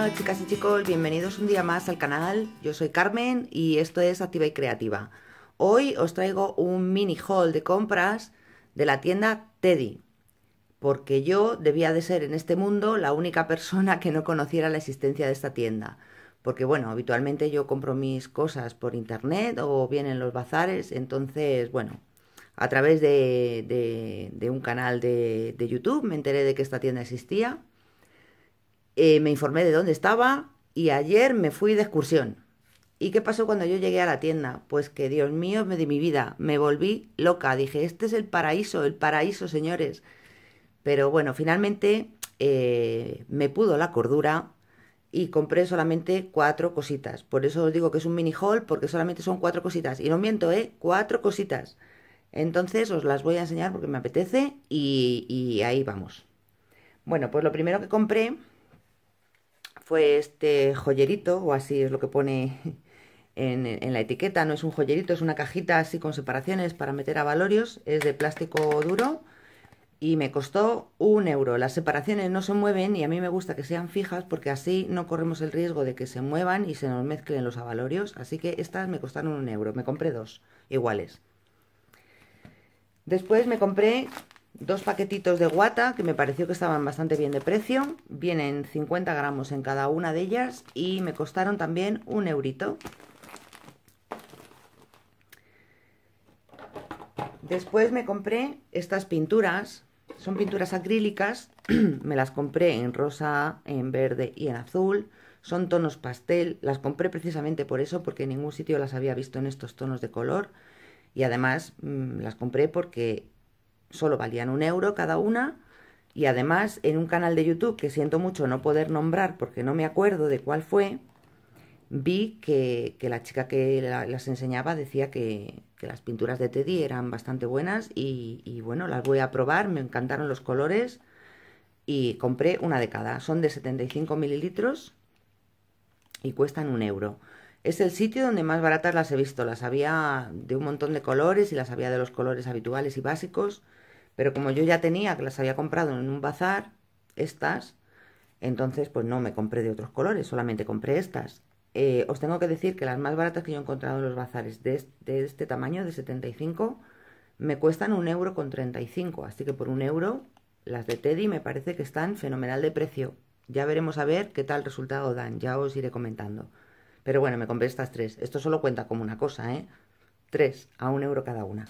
Hola chicas y chicos, bienvenidos un día más al canal. Yo soy Carmen y esto es Activa y Creativa. Hoy os traigo un mini haul de compras de la tienda Teddy, porque yo debía de ser en este mundo la única persona que no conociera la existencia de esta tienda. Porque bueno, habitualmente yo compro mis cosas por internet o bien en los bazares, entonces bueno, a través de, un canal de, de YouTube me enteré de que esta tienda existía eh, me informé de dónde estaba y ayer me fui de excursión. ¿Y qué pasó cuando yo llegué a la tienda? Pues que Dios mío me di mi vida, me volví loca. Dije, este es el paraíso, el paraíso, señores. Pero bueno, finalmente eh, me pudo la cordura y compré solamente cuatro cositas. Por eso os digo que es un mini haul, porque solamente son cuatro cositas. Y no miento, ¿eh? Cuatro cositas. Entonces os las voy a enseñar porque me apetece y ahí vamos. Bueno, pues lo primero que compré fue este joyerito, o así es lo que pone en, la etiqueta, no es un joyerito, es una cajita así con separaciones para meter a es de plástico duro y me costó un euro. Las separaciones no se mueven y a mí me gusta que sean fijas porque así no corremos el riesgo de que se muevan y se nos mezclen los avalorios, así que estas me costaron un euro, me compré dos iguales. Después me compré dos paquetitos de guata que me pareció que estaban bastante bien de precio. Vienen 50 gramos en cada una de ellas y me costaron también un eurito. Después me compré estas pinturas, son pinturas acrílicas, me las compré en rosa, en verde y en azul, son tonos pastel, las compré precisamente por eso, porque en ningún sitio las había visto en estos tonos de color y además mm, las compré porque solo valían un euro cada una y además en un canal de YouTube que siento mucho no poder nombrar porque no me acuerdo de cuál fue, vi que, la chica que las enseñaba decía que, las pinturas de Teddy eran bastante buenas y, y bueno, las voy a probar, me encantaron los colores y compré una de cada. Son de 75 mililitros y cuestan un euro. Es el sitio donde más baratas las he visto. Las había de un montón de colores y las había de los colores habituales y básicos. Pero como yo ya tenía, que las había comprado en un bazar, estas, entonces pues no me compré de otros colores, solamente compré estas. Eh, os tengo que decir que las más baratas que yo he encontrado en los bazares de este, de este tamaño, de 75, me cuestan un euro con Así que por un euro las de Teddy me parece que están fenomenal de precio. Ya veremos a ver qué tal resultado dan, ya os iré comentando. Pero bueno, me compré estas tres. Esto solo cuenta como una cosa, ¿eh? Tres, a un euro cada una.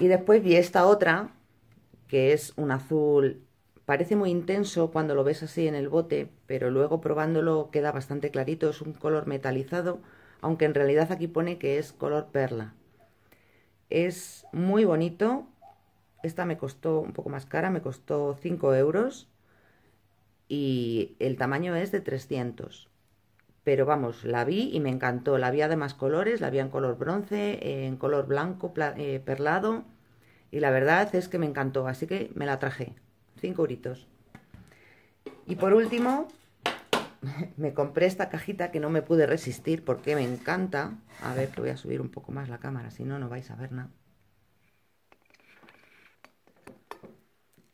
Y después vi esta otra, que es un azul... Parece muy intenso cuando lo ves así en el bote, pero luego probándolo queda bastante clarito. Es un color metalizado, aunque en realidad aquí pone que es color perla. Es muy bonito. Esta me costó un poco más cara, me costó 5 euros. Y el tamaño es de 300 pero vamos, la vi y me encantó. La vi más colores, la vi en color bronce, en color blanco, eh, perlado. Y la verdad es que me encantó, así que me la traje. cinco euritos. Y por último, me compré esta cajita que no me pude resistir porque me encanta. A ver, que voy a subir un poco más la cámara, si no, no vais a ver nada.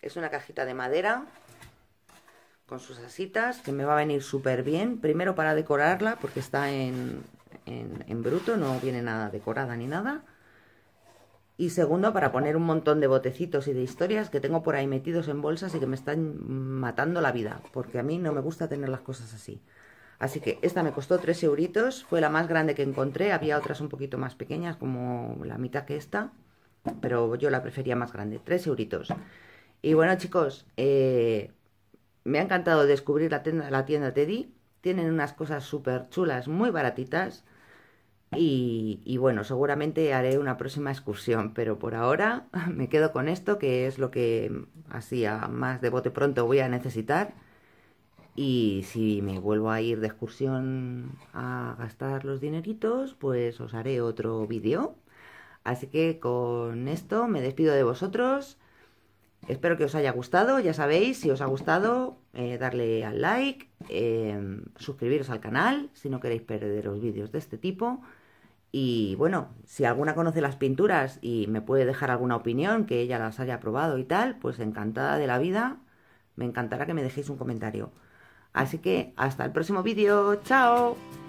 Es una cajita de madera con sus asitas, que me va a venir súper bien. Primero para decorarla, porque está en, en, bruto, no viene nada decorada ni nada. Y segundo, para poner un montón de botecitos y de historias que tengo por ahí metidos en bolsas y que me están matando la vida, porque a mí no me gusta tener las cosas así. Así que esta me costó 3 euritos, fue la más grande que encontré, había otras un poquito más pequeñas, como la mitad que esta, pero yo la prefería más grande, 3 euritos. Y bueno chicos, eh, me ha encantado descubrir la tienda, Teddy. Tienen unas cosas súper chulas, muy baratitas. Y, y, bueno, seguramente haré una próxima excursión, pero por ahora me quedo con esto, que es lo que así a más de bote pronto voy a necesitar. Y si me vuelvo a ir de excursión a gastar los dineritos, pues os haré otro vídeo. Así que con esto me despido de vosotros. Espero que os haya gustado, ya sabéis, si os ha gustado, eh, darle al like, eh, suscribiros al canal si no queréis perderos vídeos de este tipo. Y bueno, si alguna conoce las pinturas y me puede dejar alguna opinión, que ella las haya probado y tal, pues encantada de la vida, me encantará que me dejéis un comentario. Así que hasta el próximo vídeo, chao.